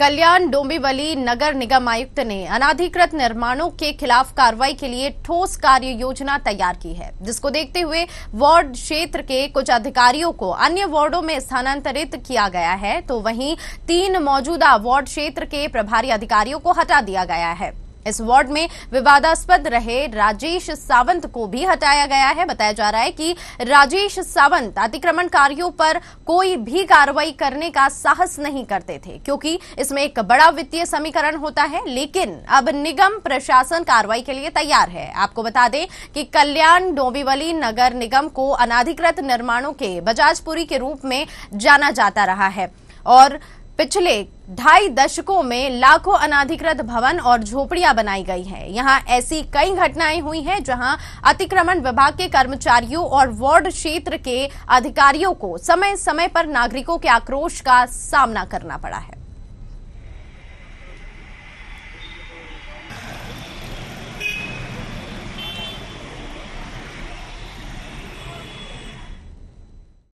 कल्याण डोंबिवली नगर निगम आयुक्त ने अनाधिकृत निर्माणों के खिलाफ कार्रवाई के लिए ठोस कार्य योजना तैयार की है जिसको देखते हुए वार्ड क्षेत्र के कुछ अधिकारियों को अन्य वार्डों में स्थानांतरित किया गया है तो वहीं तीन मौजूदा वार्ड क्षेत्र के प्रभारी अधिकारियों को हटा दिया गया है इस वार्ड में विवादास्पद रहे राजेश सावंत को भी हटाया गया है बताया जा रहा है कि राजेश सावंत अतिक्रमणकारियों पर कोई भी कार्रवाई करने का साहस नहीं करते थे क्योंकि इसमें एक बड़ा वित्तीय समीकरण होता है लेकिन अब निगम प्रशासन कार्रवाई के लिए तैयार है आपको बता दें कि कल्याण डोंबिवली नगर निगम को अनाधिकृत निर्माणों के बजाजपुरी के रूप में जाना जाता रहा है और पिछले ढाई दशकों में लाखों अनाधिकृत भवन और झोपड़ियां बनाई गई हैं। यहां ऐसी कई घटनाएं हुई हैं जहां अतिक्रमण विभाग के कर्मचारियों और वार्ड क्षेत्र के अधिकारियों को समय समय पर नागरिकों के आक्रोश का सामना करना पड़ा है